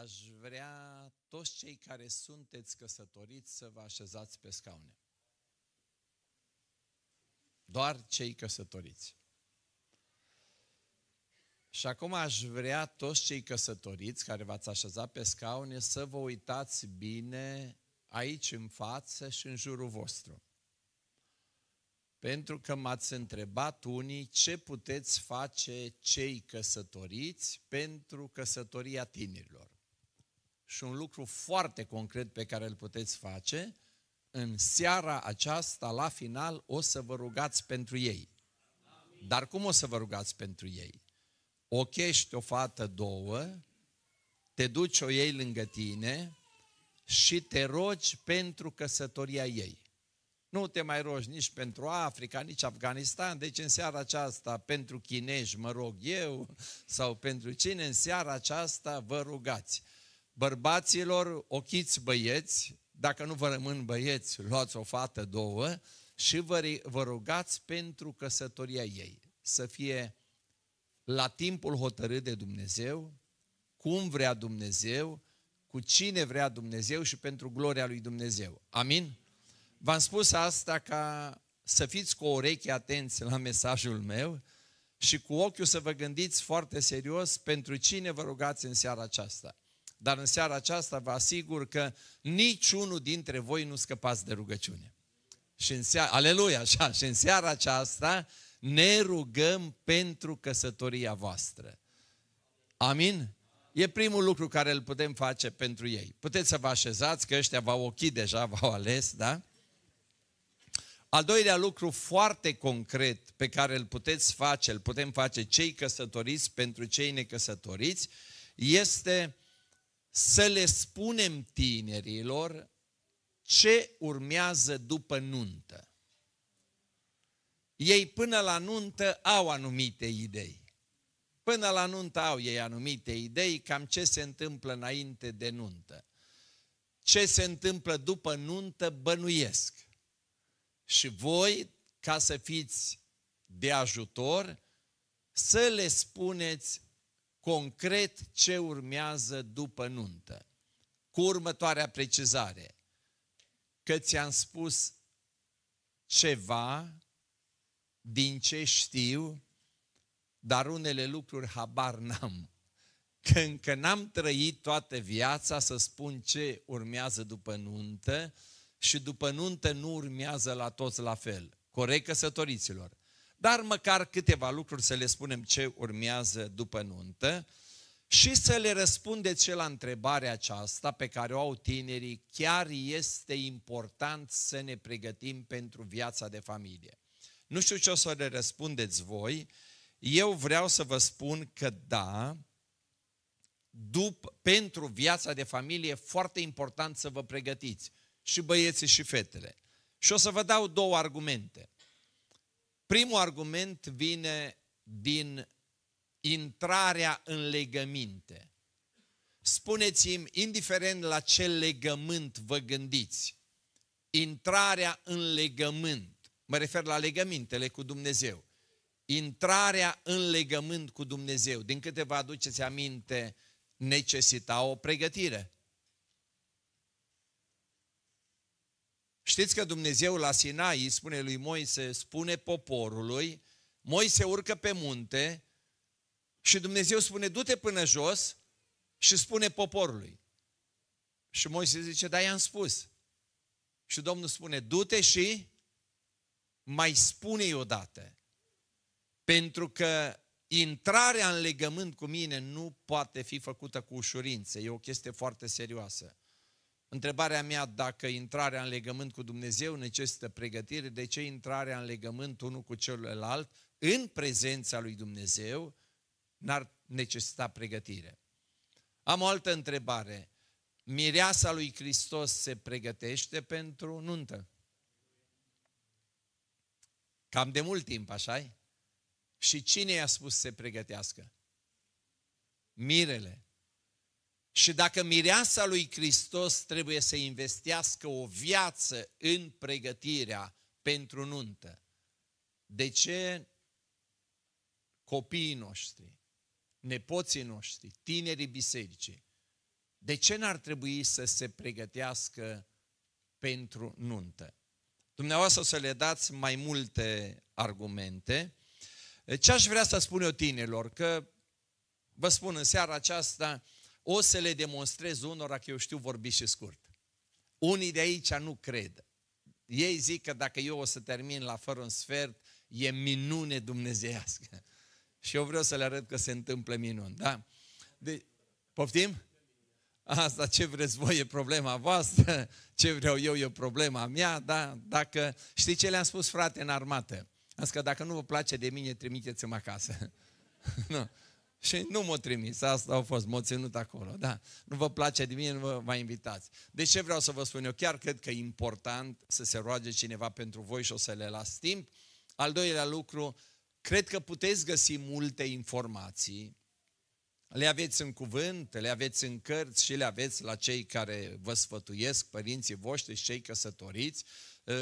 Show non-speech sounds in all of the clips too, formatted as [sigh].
aș vrea toți cei care sunteți căsătoriți să vă așezați pe scaune. Doar cei căsătoriți. Și acum aș vrea toți cei căsătoriți care v-ați așezat pe scaune să vă uitați bine aici în față și în jurul vostru. Pentru că m-ați întrebat unii ce puteți face cei căsătoriți pentru căsătoria tinerilor și un lucru foarte concret pe care îl puteți face, în seara aceasta, la final, o să vă rugați pentru ei. Dar cum o să vă rugați pentru ei? O chești o fată, două, te duci o ei lângă tine și te rogi pentru căsătoria ei. Nu te mai rogi nici pentru Africa, nici Afganistan, deci în seara aceasta pentru chinezi mă rog eu sau pentru cine în seara aceasta vă rugați bărbaților, ochiți băieți, dacă nu vă rămân băieți, luați o fată, două, și vă, vă rugați pentru căsătoria ei. Să fie la timpul hotărât de Dumnezeu, cum vrea Dumnezeu, cu cine vrea Dumnezeu și pentru gloria lui Dumnezeu. Amin? V-am spus asta ca să fiți cu o ureche atenți la mesajul meu și cu ochiul să vă gândiți foarte serios pentru cine vă rugați în seara aceasta dar în seara aceasta vă asigur că niciunul dintre voi nu scăpați de rugăciune. Și în seara, aleluia, așa, și în seara aceasta ne rugăm pentru căsătoria voastră. Amin? E primul lucru care îl putem face pentru ei. Puteți să vă așezați, că ăștia v-au ochit deja, [laughs] v-au ales, da? Al doilea lucru foarte concret pe care îl puteți face, îl putem face cei căsătoriți pentru cei necăsătoriți, este uh, să le spunem tinerilor ce urmează după nuntă. Ei până la nuntă au anumite idei. Până la nuntă au ei anumite idei cam ce se întâmplă înainte de nuntă. Ce se întâmplă după nuntă bănuiesc. Și voi, ca să fiți de ajutor, să le spuneți concret ce urmează după nuntă. Cu următoarea precizare, că ți-am spus ceva din ce știu, dar unele lucruri habar n-am. Că încă n-am trăit toată viața să spun ce urmează după nuntă și după nuntă nu urmează la toți la fel. Corect căsătoriților dar măcar câteva lucruri să le spunem ce urmează după nuntă și să le răspundeți și la întrebarea aceasta pe care o au tinerii, chiar este important să ne pregătim pentru viața de familie. Nu știu ce o să le răspundeți voi, eu vreau să vă spun că da, dup, pentru viața de familie e foarte important să vă pregătiți și băieții și fetele. Și o să vă dau două argumente. Primul argument vine din intrarea în legăminte. Spuneți-mi, indiferent la ce legământ vă gândiți, intrarea în legământ, mă refer la legămintele cu Dumnezeu, intrarea în legământ cu Dumnezeu, din câte vă aduceți aminte, necesita o pregătire. Știți că Dumnezeu la Sinai spune lui Moise, spune poporului, Moise urcă pe munte și Dumnezeu spune, du-te până jos și spune poporului. Și Moise zice, da, i-am spus. Și Domnul spune, du-te și mai spune-i odată. Pentru că intrarea în legământ cu mine nu poate fi făcută cu ușurință. E o chestie foarte serioasă. Întrebarea mea dacă intrarea în legământ cu Dumnezeu necesită pregătire, de ce intrarea în legământ unul cu celălalt în prezența lui Dumnezeu n-ar necesita pregătire? Am o altă întrebare. Mireasa lui Hristos se pregătește pentru nuntă. Cam de mult timp, așa -i? Și cine i-a spus să se pregătească? Mirele. Și dacă mireasa lui Hristos trebuie să investească o viață în pregătirea pentru nuntă, de ce copiii noștri, nepoții noștri, tinerii bisericii, de ce n-ar trebui să se pregătească pentru nuntă? Dumneavoastră o să le dați mai multe argumente. Ce aș vrea să spun eu tinerilor? Că vă spun în seara aceasta, o să le demonstrez unora că eu știu vorbi și scurt. Unii de aici nu cred. Ei zic că dacă eu o să termin la fără un sfert, e minune dumnezeiască. [laughs] Și eu vreau să le arăt că se întâmplă minuni, da? De... Poftim? Asta ce vreți voi e problema voastră, [laughs] ce vreau eu e problema mea, da? Dacă, știi ce le-am spus frate în armată? Am că dacă nu vă place de mine, trimiteți-mă acasă. [laughs] nu. Și nu m-a trimis, asta au fost, m-a ținut acolo, da. Nu vă place de mine, nu vă mai invitați. De ce vreau să vă spun eu? Chiar cred că e important să se roage cineva pentru voi și o să le las timp. Al doilea lucru, cred că puteți găsi multe informații. Le aveți în cuvânt, le aveți în cărți și le aveți la cei care vă sfătuiesc, părinții voștri și cei căsătoriți,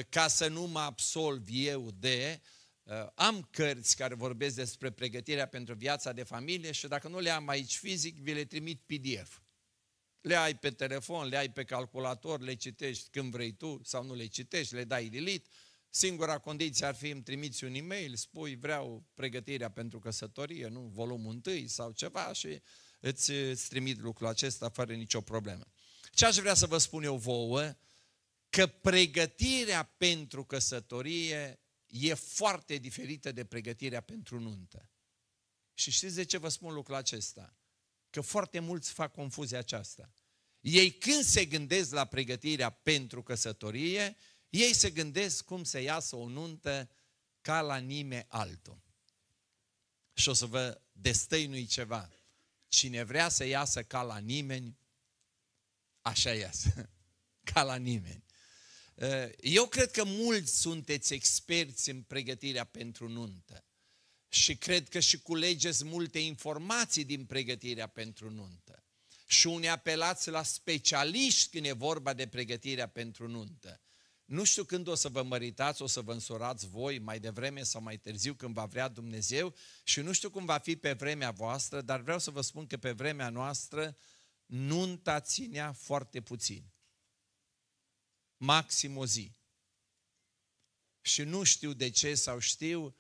ca să nu mă absolv eu de Uh, am cărți care vorbesc despre pregătirea pentru viața de familie și dacă nu le am aici fizic, vi le trimit PDF. Le ai pe telefon, le ai pe calculator, le citești când vrei tu sau nu le citești, le dai delete. Singura condiție ar fi îmi trimiți un e-mail, spui vreau pregătirea pentru căsătorie, nu volumul întâi sau ceva și îți, îți trimit lucrul acesta fără nicio problemă. Ce aș vrea să vă spun eu vouă, că pregătirea pentru căsătorie e foarte diferită de pregătirea pentru nuntă. Și știți de ce vă spun lucrul acesta? Că foarte mulți fac confuzia aceasta. Ei când se gândesc la pregătirea pentru căsătorie, ei se gândesc cum să iasă o nuntă ca la nimeni altul. Și o să vă destăinui ceva. Cine vrea să iasă ca la nimeni, așa iasă. [laughs] Ca la nimeni. Eh, eu cred că mulți sunteți experți în pregătirea pentru nuntă. Și cred că și culegeți multe informații din pregătirea pentru nuntă. Și unii apelați la specialiști când e vorba de pregătirea pentru nuntă. Nu știu când o să vă măritați, o să vă însurați voi mai devreme sau mai târziu când va vrea Dumnezeu și nu știu cum va fi pe vremea voastră, dar vreau să vă spun că pe vremea noastră nunta ținea foarte puțin maxim o zi. Și nu știu de ce sau știu,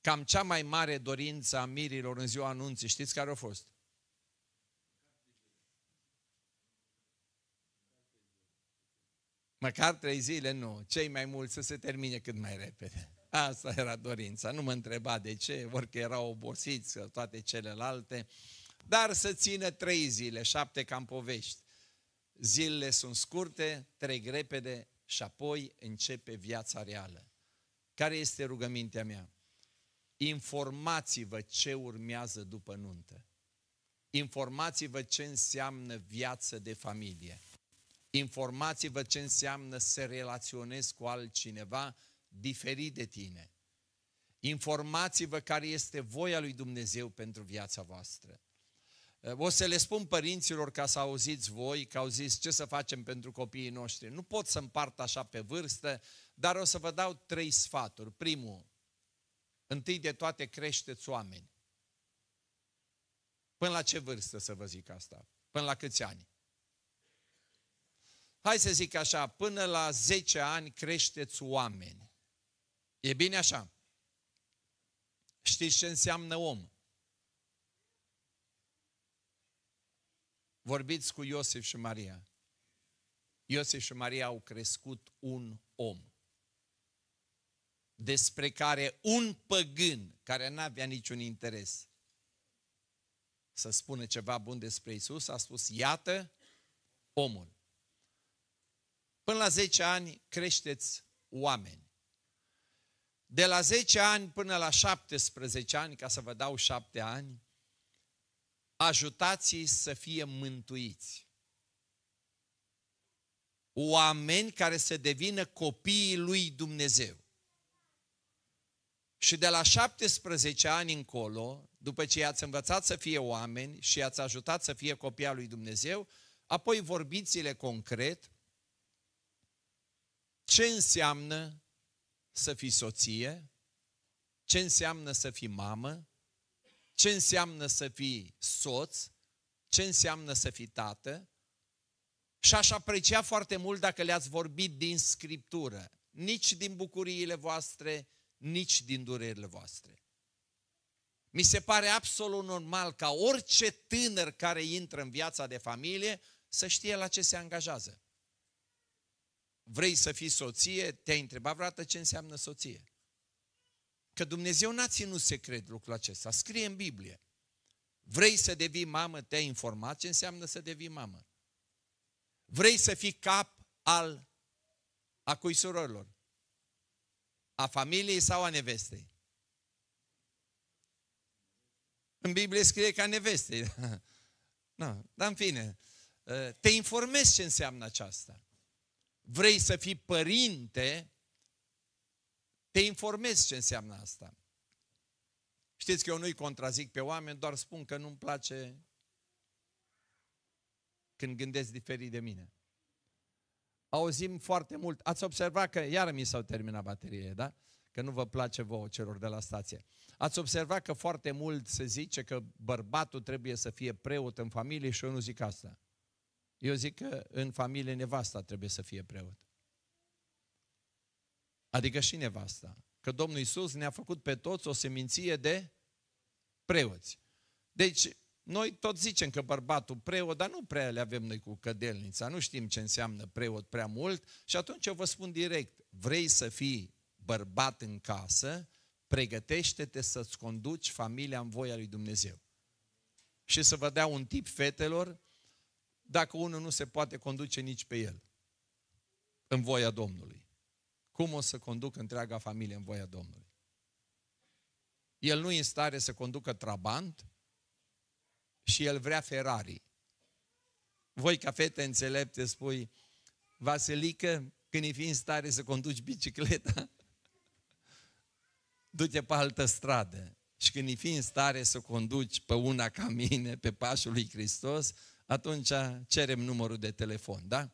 cam cea mai mare dorință a mirilor în ziua anunții, știți care a fost? Măcar trei zile, nu. Cei mai mulți să se termine cât mai repede. Asta era dorința. Nu mă întreba de ce, orică erau obosiți, toate celelalte. Dar să țină trei zile, șapte cam povești. Zilele sunt scurte, trec repede și apoi începe viața reală. Care este rugămintea mea? Informați-vă ce urmează după nuntă. Informați-vă ce înseamnă viață de familie. Informați-vă ce înseamnă să relaționezi cu altcineva diferit de tine. Informați-vă care este voia lui Dumnezeu pentru viața voastră. O să le spun părinților ca să auziți voi, că au zis ce să facem pentru copiii noștri. Nu pot să împart așa pe vârstă, dar o să vă dau trei sfaturi. Primul, întâi de toate creșteți oameni. Până la ce vârstă să vă zic asta? Până la câți ani? Hai să zic așa, până la 10 ani creșteți oameni. E bine așa? Știți ce înseamnă om? Vorbiți cu Iosif și Maria. Iosif și Maria au crescut un om despre care un păgân care n-avea niciun interes să spună ceva bun despre Isus, a spus, iată omul. Până la 10 ani creșteți oameni. De la 10 ani până la 17 ani, ca să vă dau 7 ani, ajutați să fie mântuiți. Oameni care să devină copiii lui Dumnezeu. Și de la 17 ani încolo, după ce i-ați învățat să fie oameni și i-ați ajutat să fie copii al lui Dumnezeu, apoi vorbiți-le concret ce înseamnă să fii soție, ce înseamnă să fii mamă, ce înseamnă să fii soț, ce înseamnă să fii tată și aș aprecia foarte mult dacă le-ați vorbit din Scriptură, nici din bucuriile voastre, nici din durerile voastre. Mi se pare absolut normal ca orice tânăr care intră în viața de familie să știe la ce se angajează. Vrei să fii soție? Te-ai întrebat vreodată ce înseamnă soție? Că Dumnezeu n-a ținut secret lucrul acesta. Scrie în Biblie. Vrei să devii mamă, te-ai informat ce înseamnă să devii mamă. Vrei să fii cap al a cui surorilor? A familiei sau a nevestei? În Biblie scrie ca nevestei. [laughs] no, dar în fine, te informezi ce înseamnă aceasta. Vrei să fii părinte te informezi ce înseamnă asta. Știți că eu nu-i contrazic pe oameni, doar spun că nu-mi place când gândesc diferit de mine. Auzim foarte mult. Ați observat că iar mi s-au terminat bateriile, da? Că nu vă place vouă celor de la stație. Ați observat că foarte mult se zice că bărbatul trebuie să fie preot în familie și eu nu zic asta. Eu zic că în familie nevasta trebuie să fie preot. Adică și nevasta. Că Domnul Isus ne-a făcut pe toți o seminție de preoți. Deci, noi tot zicem că bărbatul preot, dar nu prea le avem noi cu cădelnița, nu știm ce înseamnă preot prea mult și atunci eu vă spun direct, vrei să fii bărbat în casă, pregătește-te să-ți conduci familia în voia lui Dumnezeu. Și să vă dea un tip fetelor, dacă unul nu se poate conduce nici pe el, în voia Domnului cum o să conduc întreaga familie în voia Domnului. El nu e în stare să conducă Trabant și el vrea Ferrari. Voi, ca fete înțelepte, spui, Vasilică, când îi fi în stare să conduci bicicleta, [laughs] du-te pe altă stradă. Și când îi fi în stare să conduci pe una ca mine, pe pașul lui Hristos, atunci cerem numărul de telefon, da?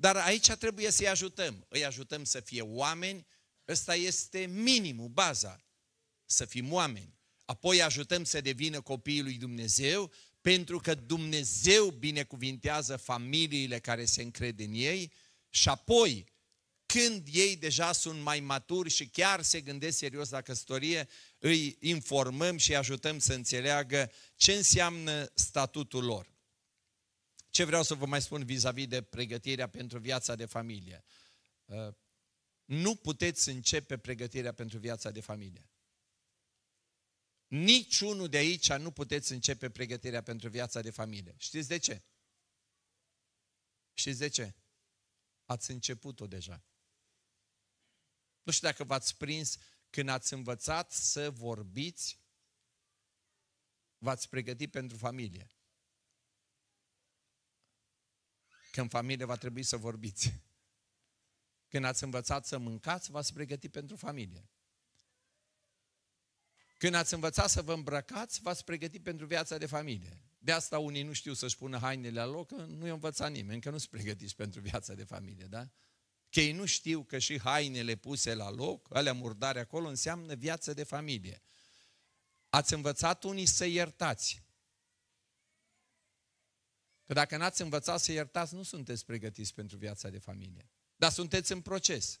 Dar aici trebuie să-i ajutăm. Îi ajutăm să fie oameni, ăsta este minimul, baza, să fim oameni. Apoi ajutăm să devină copiii lui Dumnezeu, pentru că Dumnezeu binecuvintează familiile care se încred în ei și apoi, când ei deja sunt mai maturi și chiar se gândesc serios la căsătorie, îi informăm și îi ajutăm să înțeleagă ce înseamnă statutul lor. Ce vreau să vă mai spun vis-a-vis de pregătirea pentru viața de familie? Uh, nu puteți începe pregătirea pentru viața de familie. Niciunul de aici nu puteți începe pregătirea pentru viața de familie. Știți de ce? Știți de ce? Ați început-o deja. Nu știu dacă v-ați prins când ați învățat să vorbiți, v-ați pregătit pentru familie. că în familie va trebui să vorbiți. Când ați învățat să mâncați, v-ați pregătit pentru familie. Când ați învățat să vă îmbrăcați, v-ați pregătit pentru viața de familie. De asta unii nu știu să-și pună hainele la loc, că nu i-a învățat nimeni, că nu se pregătiți pentru viața de familie, da? Că ei nu știu că și hainele puse la loc, alea murdare acolo, înseamnă viață de familie. Ați învățat unii să iertați. Că dacă n-ați învățat să iertați, nu sunteți pregătiți pentru viața de familie. Dar sunteți în proces.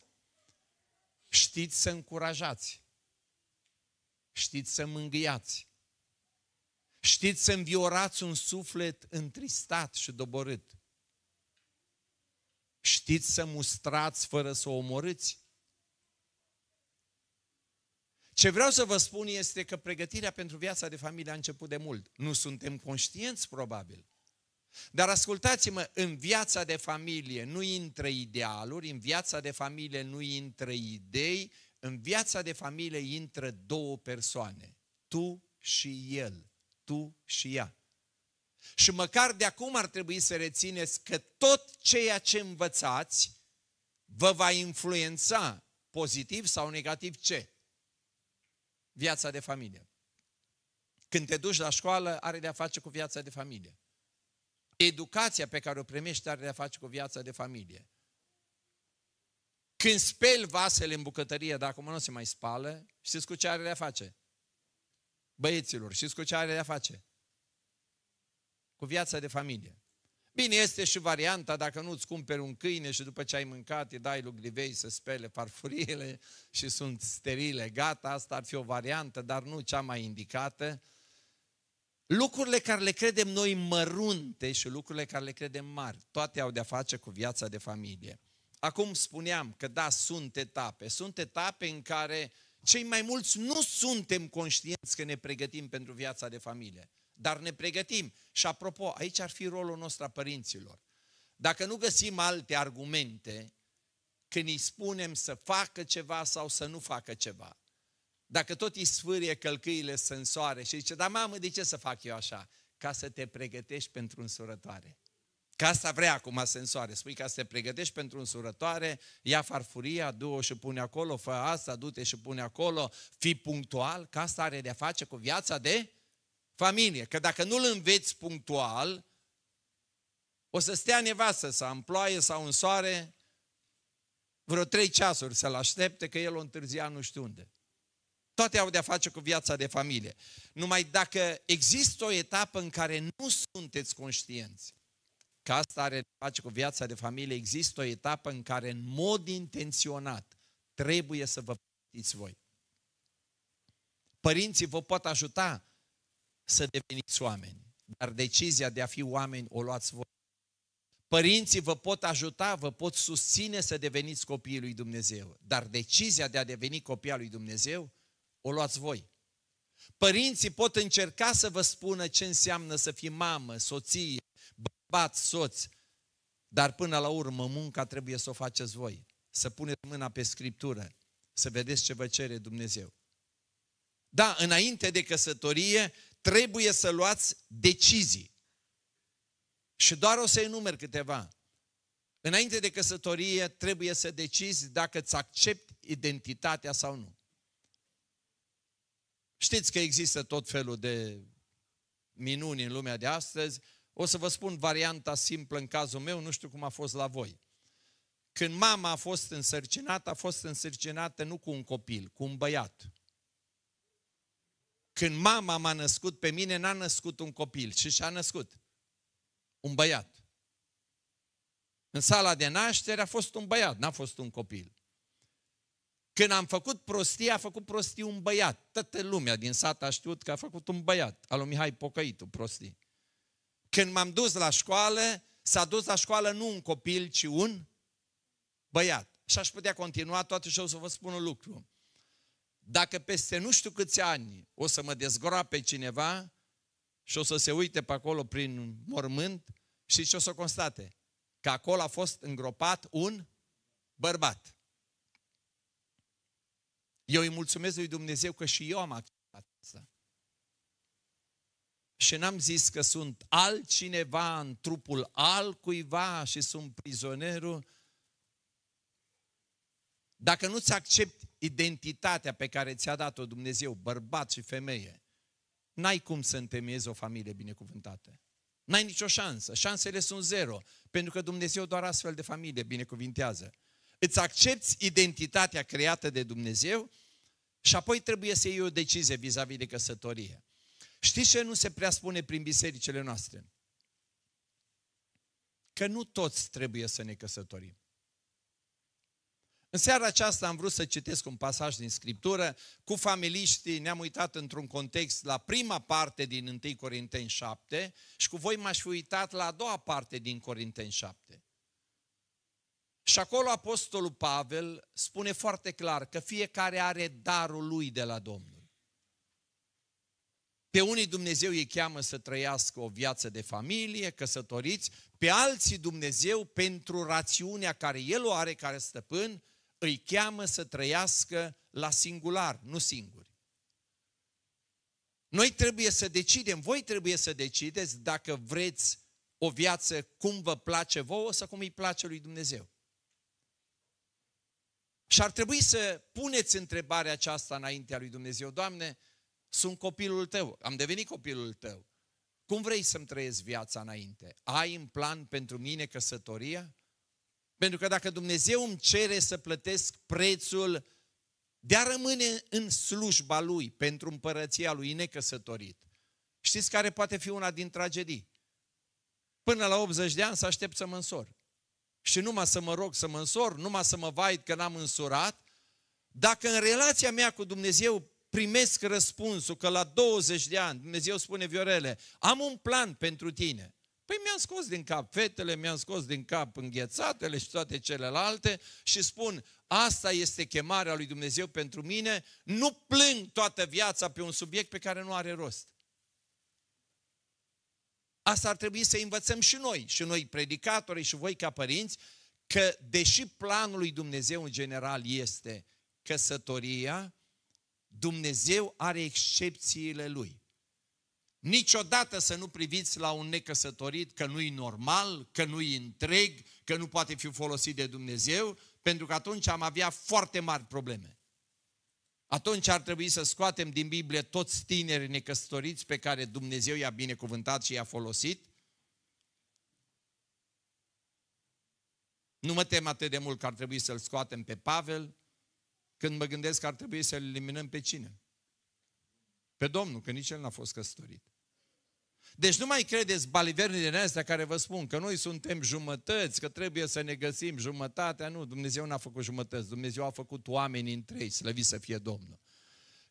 Știți să încurajați. Știți să mângâiați. Știți să înviorați un suflet întristat și doborât. Știți să mustrați fără să omorâți. Ce vreau să vă spun este că pregătirea pentru viața de familie a început de mult. Nu suntem conștienți, probabil. Dar ascultați-mă, în viața de familie nu intră idealuri, în viața de familie nu intră idei, în viața de familie intră două persoane, tu și el, tu și ea. Și măcar de acum ar trebui să rețineți că tot ceea ce învățați vă va influența pozitiv sau negativ ce? Viața de familie. Când te duci la școală, are de-a face cu viața de familie. Educația pe care o primești are de a face cu viața de familie. Când speli vasele în bucătărie, dacă acum nu se mai spală, știți cu ce are de a face? Băieților, știți cu ce are de a face? Cu viața de familie. Bine, este și varianta dacă nu-ți cumperi un câine și după ce ai mâncat îi dai lui Grivei să spele farfuriile și sunt sterile, gata, asta ar fi o variantă, dar nu cea mai indicată. Lucrurile care le credem noi mărunte și lucrurile care le credem mari, toate au de-a face cu viața de familie. Acum spuneam că da, sunt etape. Sunt etape în care cei mai mulți nu suntem conștienți că ne pregătim pentru viața de familie. Dar ne pregătim. Și apropo, aici ar fi rolul nostru a părinților. Dacă nu găsim alte argumente când îi spunem să facă ceva sau să nu facă ceva, dacă tot îi sfârie călcâile sensoare și zice, dar mamă, de ce să fac eu așa? Ca să te pregătești pentru însurătoare. Ca asta vrea acum sensoare. Spui ca să te pregătești pentru însurătoare, ia farfuria, du-o și pune acolo, fă asta, du-te și pune acolo, fii punctual, ca asta are de-a face cu viața de familie. Că dacă nu-l înveți punctual, o să stea nevastă sau în ploaie sau în soare vreo trei ceasuri să-l aștepte că el o întârzia nu știu unde. Toate au de-a face cu viața de familie. Numai dacă există o etapă în care nu sunteți conștienți că asta are de face cu viața de familie, există o etapă în care în mod intenționat trebuie să vă pregătiți voi. Părinții vă pot ajuta să deveniți oameni, dar decizia de a fi oameni o luați voi. Părinții vă pot ajuta, vă pot susține să deveniți copiii lui Dumnezeu, dar decizia de a deveni copii al lui Dumnezeu o luați voi. Părinții pot încerca să vă spună ce înseamnă să fii mamă, soție, bărbat, soț, dar până la urmă munca trebuie să o faceți voi. Să puneți mâna pe Scriptură, să vedeți ce vă cere Dumnezeu. Da, înainte de căsătorie trebuie să luați decizii. Și doar o să enumer câteva. Înainte de căsătorie trebuie să decizi dacă îți accepti identitatea sau nu. Știți că există tot felul de minuni în lumea de astăzi. O să vă spun varianta simplă în cazul meu, nu știu cum a fost la voi. Când mama a fost însărcinată, a fost însărcinată nu cu un copil, cu un băiat. Când mama m-a născut pe mine, n-a născut un copil, ci și-a născut un băiat. În sala de naștere a fost un băiat, n-a fost un copil. Când am făcut prostie, a făcut prostie un băiat. Toată lumea din sat a știut că a făcut un băiat, Alu, Mihai Pocăitu, prostii. Când m-am dus la școală, s-a dus la școală nu un copil, ci un băiat. Și aș putea continua, totuși eu să vă spun un lucru. Dacă peste nu știu câți ani o să mă dezgroape cineva și o să se uite pe acolo prin mormânt, și ce o să constate? Că acolo a fost îngropat un bărbat. Eu îi mulțumesc lui Dumnezeu că și eu am acceptat asta. Și n-am zis că sunt altcineva în trupul altcuiva și sunt prizonerul. Dacă nu-ți accepti identitatea pe care ți-a dat-o Dumnezeu, bărbat și femeie, n-ai cum să întemeiezi o familie binecuvântată. N-ai nicio șansă. Șansele sunt zero. Pentru că Dumnezeu doar astfel de familie binecuvintează îți accepti identitatea creată de Dumnezeu și apoi trebuie să iei o decizie vis-a-vis de căsătorie. Știți ce nu se prea spune prin bisericile noastre? Că nu toți trebuie să ne căsătorim. În seara aceasta am vrut să citesc un pasaj din Scriptură. Cu familiștii ne-am uitat într-un context la prima parte din 1 Corinteni 7 și cu voi m-aș fi uitat la a doua parte din Corinteni 7. Și acolo Apostolul Pavel spune foarte clar că fiecare are darul lui de la Domnul. Pe unii Dumnezeu îi cheamă să trăiască o viață de familie, căsătoriți, pe alții Dumnezeu, pentru rațiunea care El o are, care stăpân, îi cheamă să trăiască la singular, nu singuri. Noi trebuie să decidem, voi trebuie să decideți dacă vreți o viață cum vă place vouă sau cum îi place lui Dumnezeu. Și ar trebui să puneți întrebarea aceasta înaintea lui Dumnezeu. Doamne, sunt copilul tău, am devenit copilul tău. Cum vrei să-mi trăiesc viața înainte? Ai în plan pentru mine căsătoria? Pentru că dacă Dumnezeu îmi cere să plătesc prețul de a rămâne în slujba Lui, pentru împărăția Lui necăsătorit, știți care poate fi una din tragedii? Până la 80 de ani să aștept să mă însor și numai să mă rog să mă însor, numai să mă vaid că n-am însurat, dacă în relația mea cu Dumnezeu primesc răspunsul că la 20 de ani Dumnezeu spune Viorele, am un plan pentru tine. Păi mi-am scos din cap fetele, mi-am scos din cap înghețatele și toate celelalte și spun, asta este chemarea lui Dumnezeu pentru mine, nu plâng toată viața pe un subiect pe care nu are rost. Asta ar trebui să învățăm și noi, și noi predicatorii și voi ca părinți, că deși planul lui Dumnezeu în general este căsătoria, Dumnezeu are excepțiile lui. Niciodată să nu priviți la un necăsătorit că nu-i normal, că nu-i întreg, că nu poate fi folosit de Dumnezeu, pentru că atunci am avea foarte mari probleme atunci ar trebui să scoatem din Biblie toți tinerii necăsătoriți pe care Dumnezeu i-a binecuvântat și i-a folosit? Nu mă tem atât de mult că ar trebui să-l scoatem pe Pavel, când mă gândesc că ar trebui să-l eliminăm pe cine? Pe Domnul, că nici el n-a fost căsătorit. Deci nu mai credeți balivernii din astea care vă spun că noi suntem jumătăți, că trebuie să ne găsim jumătatea. Nu, Dumnezeu n-a făcut jumătăți, Dumnezeu a făcut oameni întregi, slăvit să fie Domnul.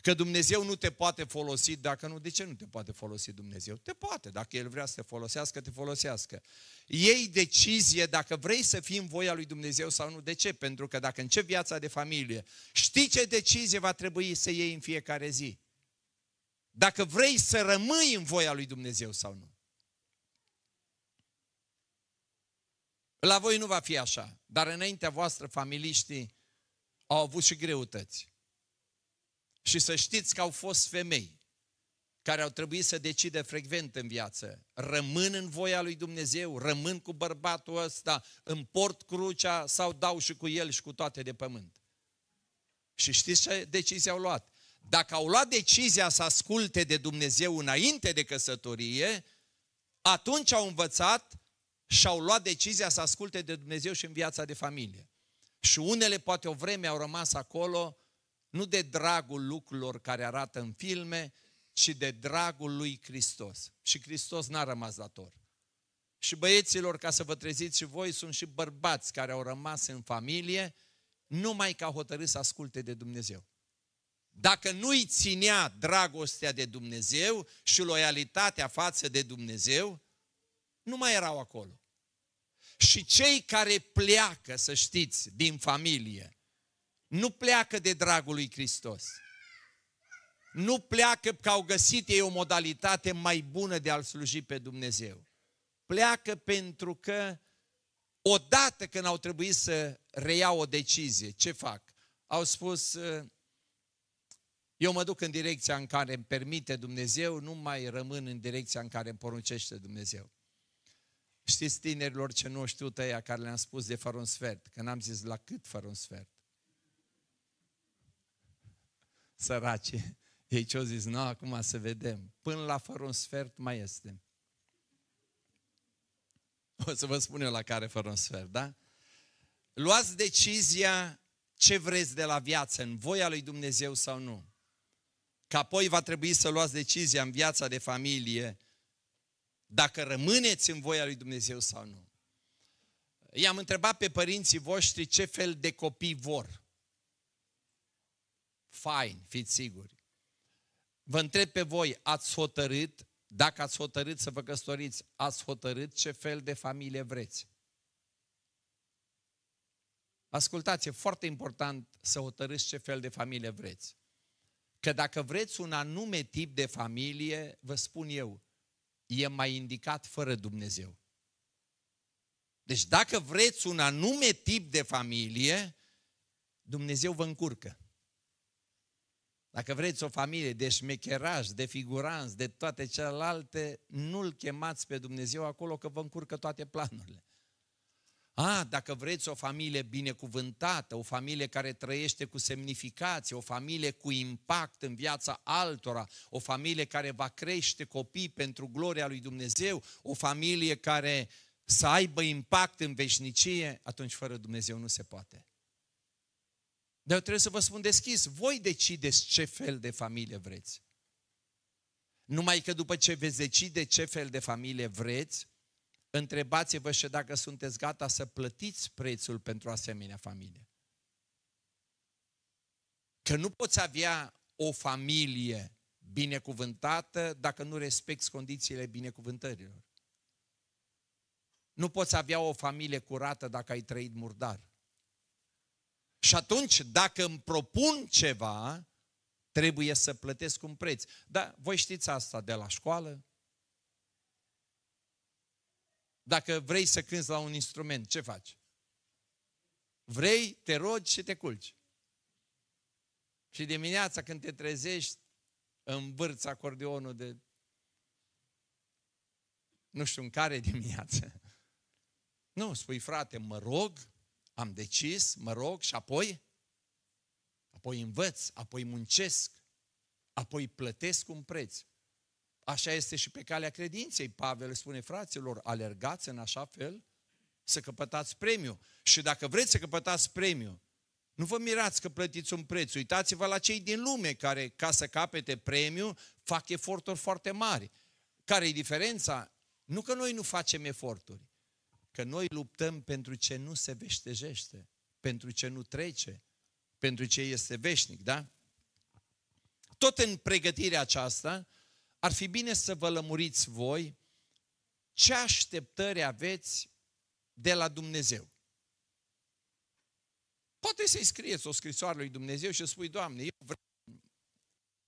Că Dumnezeu nu te poate folosi dacă nu. De ce nu te poate folosi Dumnezeu? Te poate. Dacă El vrea să te folosească, te folosească. Ei decizie dacă vrei să fii în voia lui Dumnezeu sau nu. De ce? Pentru că dacă începi viața de familie, știi ce decizie va trebui să iei în fiecare zi dacă vrei să rămâi în voia lui Dumnezeu sau nu. La voi nu va fi așa, dar înaintea voastră familiștii au avut și greutăți. Și să știți că au fost femei care au trebuit să decide frecvent în viață. Rămân în voia lui Dumnezeu, rămân cu bărbatul ăsta, împort crucea sau dau și cu el și cu toate de pământ. Și știți ce decizii au luat? Dacă au luat decizia să asculte de Dumnezeu înainte de căsătorie, atunci au învățat și au luat decizia să asculte de Dumnezeu și în viața de familie. Și unele poate o vreme au rămas acolo nu de dragul lucrurilor care arată în filme, ci de dragul lui Hristos. Și Hristos n-a rămas dator. Și băieților, ca să vă treziți și voi, sunt și bărbați care au rămas în familie numai ca hotărât să asculte de Dumnezeu. Dacă nu-i ținea dragostea de Dumnezeu și loialitatea față de Dumnezeu, nu mai erau acolo. Și cei care pleacă, să știți, din familie, nu pleacă de dragul lui Hristos. Nu pleacă că au găsit ei o modalitate mai bună de a-L sluji pe Dumnezeu. Pleacă pentru că odată când au trebuit să reiau o decizie, ce fac? Au spus, uh, eu mă duc în direcția în care îmi permite Dumnezeu, nu mai rămân în direcția în care îmi poruncește Dumnezeu. Știți tinerilor ce nu știu tăia care le-am spus de fără un sfert, că n-am zis la cât fără un sfert. Săraci, ei ce-au zis, nu, acum să vedem, până la fără un sfert mai este. O să vă spun eu la care fără un sfert, da? Luați decizia ce vreți de la viață, în voia lui Dumnezeu sau nu. Că apoi va trebui să luați decizia în viața de familie dacă rămâneți în voia lui Dumnezeu sau nu. I-am întrebat pe părinții voștri ce fel de copii vor. Fain, fiți siguri. Vă întreb pe voi, ați hotărât, dacă ați hotărât să vă căsătoriți, ați hotărât ce fel de familie vreți? Ascultați, e foarte important să hotărâți ce fel de familie vreți. Că dacă vreți un anume tip de familie, vă spun eu, e mai indicat fără Dumnezeu. Deci dacă vreți un anume tip de familie, Dumnezeu vă încurcă. Dacă vreți o familie de șmecheraj, de figuranți, de toate celelalte, nu-L chemați pe Dumnezeu acolo că vă încurcă toate planurile. A, dacă vreți o familie binecuvântată, o familie care trăiește cu semnificație, o familie cu impact în viața altora, o familie care va crește copii pentru gloria lui Dumnezeu, o familie care să aibă impact în veșnicie, atunci fără Dumnezeu nu se poate. Dar eu trebuie să vă spun deschis, voi decideți ce fel de familie vreți. Numai că după ce veți decide ce fel de familie vreți, Întrebați-vă și dacă sunteți gata să plătiți prețul pentru asemenea familie. Că nu poți avea o familie binecuvântată dacă nu respecti condițiile binecuvântărilor. Nu poți avea o familie curată dacă ai trăit murdar. Și atunci, dacă îmi propun ceva, trebuie să plătesc un preț. Dar voi știți asta de la școală, dacă vrei să cânți la un instrument, ce faci? Vrei, te rogi și te culci. Și dimineața când te trezești, învârți acordeonul de nu știu în care dimineață. Nu, spui frate, mă rog, am decis, mă rog și apoi? Apoi învăț, apoi muncesc, apoi plătesc un preț. Așa este și pe calea credinței. Pavel spune fraților, alergați în așa fel să căpătați premiu. Și dacă vreți să căpătați premiu, nu vă mirați că plătiți un preț. Uitați-vă la cei din lume care, ca să capete premiu, fac eforturi foarte mari. Care e diferența? Nu că noi nu facem eforturi, că noi luptăm pentru ce nu se veștejește, pentru ce nu trece, pentru ce este veșnic, da? Tot în pregătirea aceasta, ar fi bine să vă lămuriți voi ce așteptări aveți de la Dumnezeu. Poate să-i scrieți o scrisoare lui Dumnezeu și spui, Doamne, eu vreau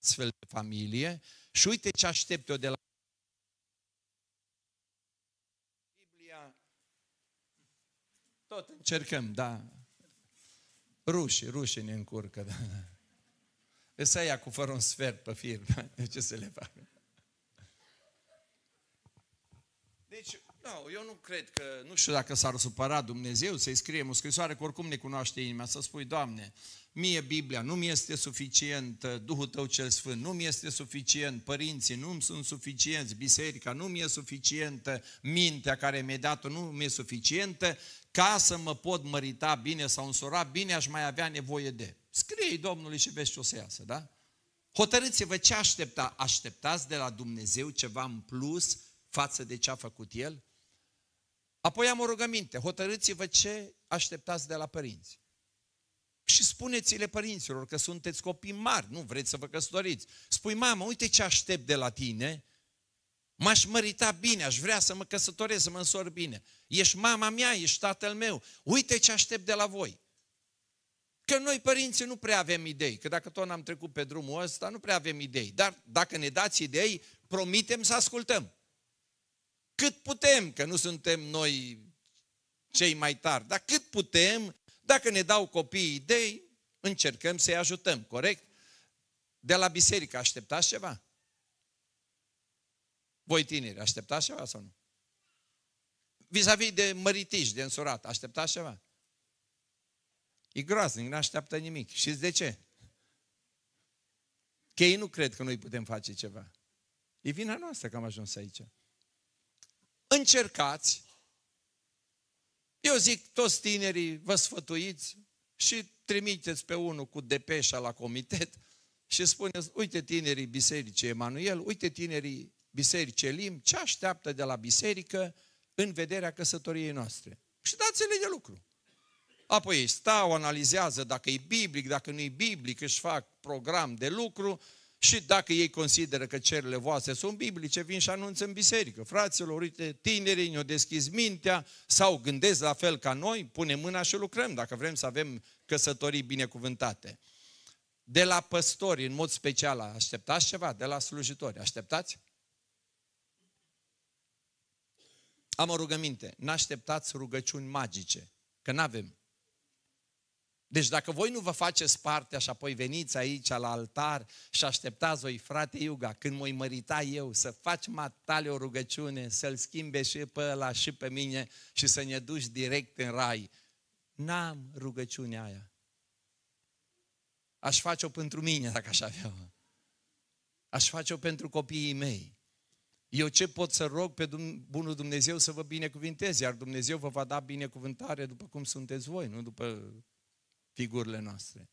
astfel de familie și uite ce aștept eu de la Biblia. Tot încercăm, da. Rușii, rușii ne încurcă, da. Să ia cu fără un sfert pe fir, [laughs] ce să le facă? Deci, nu, eu nu cred că, nu știu dacă s-ar supăra Dumnezeu să-i scrie o scrisoare, că oricum ne cunoaște inima, să spui, Doamne, mie Biblia nu mi este suficient, Duhul Tău cel Sfânt nu mi este suficient, părinții nu mi sunt suficienți, biserica nu mi e suficientă, mintea care mi-ai dat-o nu mi e suficientă, ca să mă pot mărita bine sau însura bine, aș mai avea nevoie de. Scrie-i Domnului și vezi ce o să iasă, da? Hotărâți-vă ce aștepta. Așteptați de la Dumnezeu ceva în plus față de ce a făcut el. Apoi am o rugăminte, hotărâți-vă ce așteptați de la părinți. Și spuneți-le părinților că sunteți copii mari, nu vreți să vă căsătoriți. Spui, mamă, uite ce aștept de la tine, M-aș mărita bine, aș vrea să mă căsătoresc, să mă însor bine. Ești mama mea, ești tatăl meu. Uite ce aștept de la voi. Că noi, părinții, nu prea avem idei. Că dacă tot n-am trecut pe drumul ăsta, nu prea avem idei. Dar dacă ne dați idei, promitem să ascultăm cât putem, că nu suntem noi cei mai tari, dar cât putem, dacă ne dau copiii idei, încercăm să-i ajutăm, corect? De la biserică așteptați ceva? Voi tineri, așteptați ceva sau nu? Vis-a-vis de măritiș, de însurat, așteptați ceva? E groaznic, nu așteaptă nimic. Și de ce? Că ei nu cred că noi putem face ceva. E vina noastră că am ajuns aici încercați, eu zic, toți tinerii vă sfătuiți și trimiteți pe unul cu depeșa la comitet și spuneți, uite tinerii Bisericii Emanuel, uite tinerii Bisericii Lim, ce așteaptă de la biserică în vederea căsătoriei noastre. Și dați-le de lucru. Apoi ei stau, analizează dacă e biblic, dacă nu e biblic, își fac program de lucru și dacă ei consideră că cerurile voastre sunt biblice, vin și anunță în biserică. Fraților, uite, tinerii ne-au deschis mintea sau gândesc la fel ca noi, punem mâna și lucrăm dacă vrem să avem căsătorii binecuvântate. De la păstori, în mod special, așteptați ceva? De la slujitori, așteptați? Am o rugăminte, n-așteptați rugăciuni magice, că n-avem. Deci dacă voi nu vă faceți parte și apoi veniți aici la altar și așteptați, voi, frate Iuga, când mă mărita eu, să faci matale o rugăciune, să-l schimbe și pe ăla și pe mine și să ne duci direct în rai, n-am rugăciunea aia. Aș face-o pentru mine dacă aș avea Aș face-o pentru copiii mei. Eu ce pot să rog pe bunul Dumnezeu să vă binecuvinteze, iar Dumnezeu vă va da binecuvântare după cum sunteți voi, nu după figurile noastre.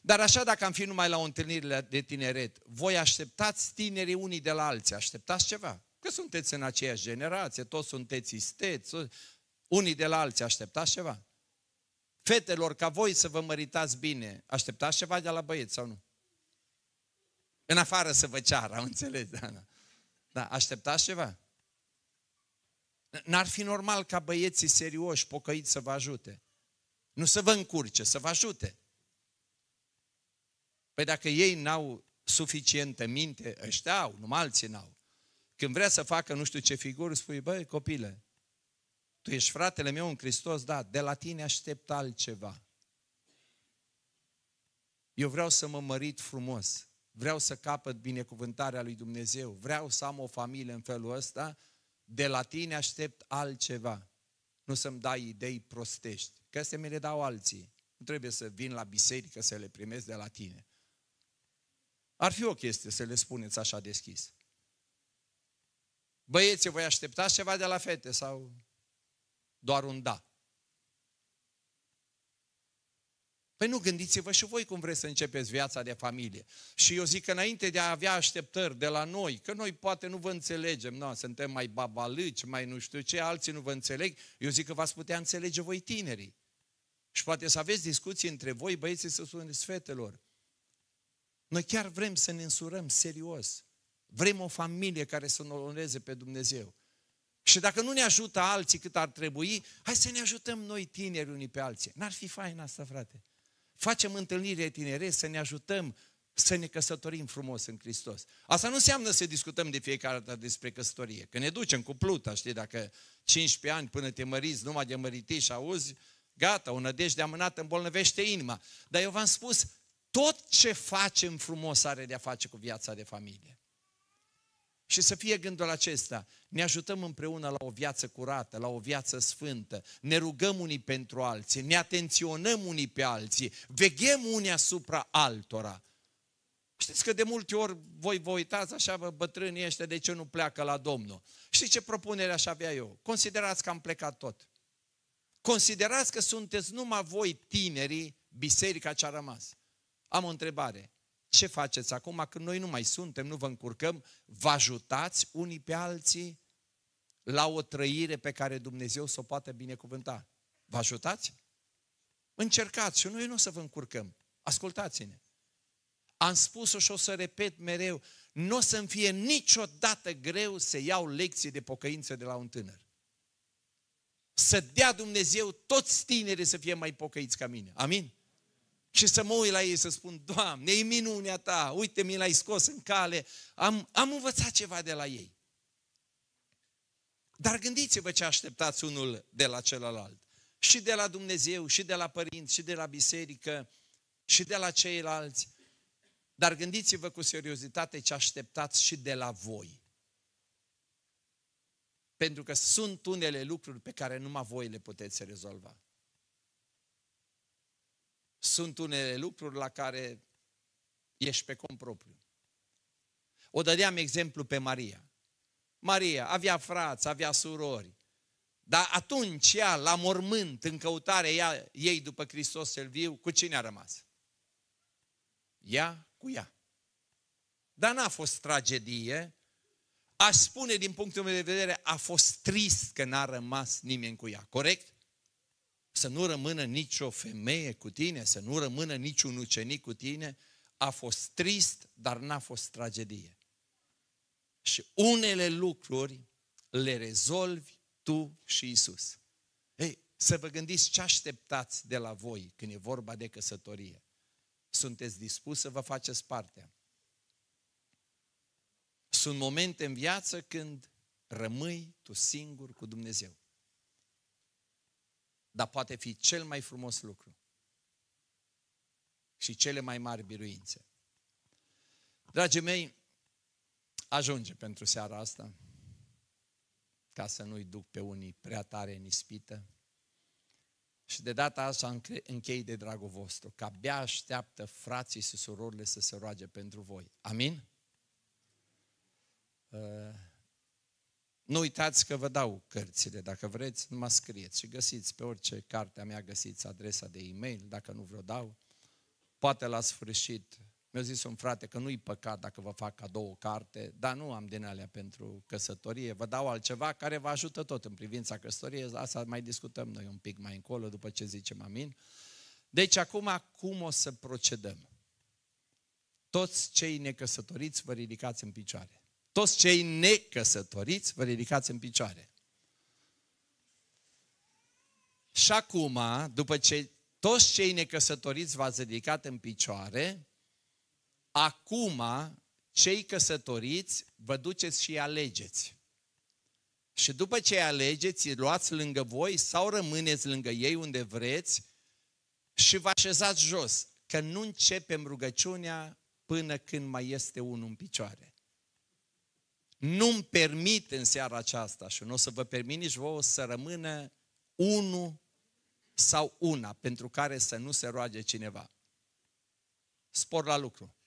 Dar așa dacă am fi numai la o întâlnire de tineret, voi așteptați tinerii unii de la alții, așteptați ceva. Că sunteți în aceeași generație, toți sunteți isteți, unii de la alții, așteptați ceva. Fetelor, ca voi să vă măritați bine, așteptați ceva de la băieți sau nu? În afară să vă ceară, am înțeles, Dana. Da. da, așteptați ceva. N-ar fi normal ca băieții serioși, pocăiți să vă ajute. Nu să vă încurce, să vă ajute. Păi dacă ei n-au suficientă minte, ăștia au, numai alții n-au. Când vrea să facă nu știu ce figură, spui, băi, copile, tu ești fratele meu în Hristos, da, de la tine aștept altceva. Eu vreau să mă mărit frumos, vreau să capăt binecuvântarea lui Dumnezeu, vreau să am o familie în felul ăsta, de la tine aștept altceva. Nu să-mi dai idei prostești, că se mi le dau alții. Nu trebuie să vin la biserică să le primesc de la tine. Ar fi o chestie să le spuneți așa deschis. Băieți, voi așteptați ceva de la fete sau doar un da? Păi nu, gândiți-vă și voi cum vreți să începeți viața de familie. Și eu zic că înainte de a avea așteptări de la noi, că noi poate nu vă înțelegem, nu, suntem mai babalici, mai nu știu ce, alții nu vă înțeleg, eu zic că v-ați putea înțelege voi tinerii. Și poate să aveți discuții între voi, băieții, să spuneți fetelor. Noi chiar vrem să ne însurăm serios. Vrem o familie care să ne onoreze pe Dumnezeu. Și dacă nu ne ajută alții cât ar trebui, hai să ne ajutăm noi tineri unii pe alții. N-ar fi fain asta, frate facem întâlnire tinere, să ne ajutăm să ne căsătorim frumos în Hristos. Asta nu înseamnă să discutăm de fiecare dată despre căsătorie, că ne ducem cu pluta, știi, dacă 15 ani până te măriți, numai de măriti și auzi, gata, o nădejde amânată îmbolnăvește inima. Dar eu v-am spus, tot ce facem frumos are de a face cu viața de familie. Și să fie gândul acesta, ne ajutăm împreună la o viață curată, la o viață sfântă, ne rugăm unii pentru alții, ne atenționăm unii pe alții, veghem unii asupra altora. Știți că de multe ori voi vă uitați așa, vă bătrânii ăștia, de ce nu pleacă la Domnul? Știți ce propunere aș avea eu? Considerați că am plecat tot. Considerați că sunteți numai voi tinerii, biserica ce a rămas. Am o întrebare ce faceți acum când noi nu mai suntem, nu vă încurcăm, vă ajutați unii pe alții la o trăire pe care Dumnezeu să o poate binecuvânta. Vă ajutați? Încercați și noi nu o să vă încurcăm. Ascultați-ne. Am spus-o și o să repet mereu, nu o să-mi fie niciodată greu să iau lecții de pocăință de la un tânăr. Să dea Dumnezeu toți tinerii să fie mai pocăiți ca mine. Amin? și să mă uit la ei să spun, Doamne, e minunea Ta, uite, mi l-ai scos în cale, am, am învățat ceva de la ei. Dar gândiți-vă ce așteptați unul de la celălalt. Și de la Dumnezeu, și de la părinți, și de la biserică, și de la ceilalți. Dar gândiți-vă cu seriozitate ce așteptați și de la voi. Pentru că sunt unele lucruri pe care numai voi le puteți rezolva sunt unele lucruri la care ești pe cont propriu. O dădeam exemplu pe Maria. Maria avea frați, avea surori, dar atunci ea, la mormânt, în căutare, ea, ei după Hristos cel viu, cu cine a rămas? Ea cu ea. Dar n-a fost tragedie, aș spune din punctul meu de vedere, a fost trist că n-a rămas nimeni cu ea, corect? să nu rămână nicio femeie cu tine, să nu rămână niciun ucenic cu tine, a fost trist, dar n-a fost tragedie. Și unele lucruri le rezolvi tu și Isus. Ei, să vă gândiți ce așteptați de la voi când e vorba de căsătorie. Sunteți dispus să vă faceți partea. Sunt momente în viață când rămâi tu singur cu Dumnezeu dar poate fi cel mai frumos lucru și cele mai mari biruințe. Dragii mei, ajunge pentru seara asta, ca să nu-i duc pe unii prea tare în ispită. Și de data asta închei de dragul vostru, că abia așteaptă frații și surorile să se roage pentru voi. Amin? Uh... Nu uitați că vă dau cărțile, dacă vreți, nu mă scrieți și găsiți pe orice carte a mea, găsiți adresa de e-mail, dacă nu vă dau. Poate la sfârșit, mi-a zis un frate că nu-i păcat dacă vă fac cadou o carte, dar nu am din alea pentru căsătorie, vă dau altceva care vă ajută tot în privința căsătoriei, asta mai discutăm noi un pic mai încolo după ce zicem amin. Deci acum cum o să procedăm? Toți cei necăsătoriți vă ridicați în picioare. Toți cei necăsătoriți, vă ridicați în picioare. Și acum, după ce toți cei necăsătoriți v-ați ridicat în picioare, acum cei căsătoriți vă duceți și alegeți. Și după ce alegeți, luați lângă voi sau rămâneți lângă ei unde vreți și vă așezați jos, că nu începem rugăciunea până când mai este unul în picioare nu-mi permit în seara aceasta și nu o să vă permit nici vouă să rămână unul sau una pentru care să nu se roage cineva. Spor la lucru.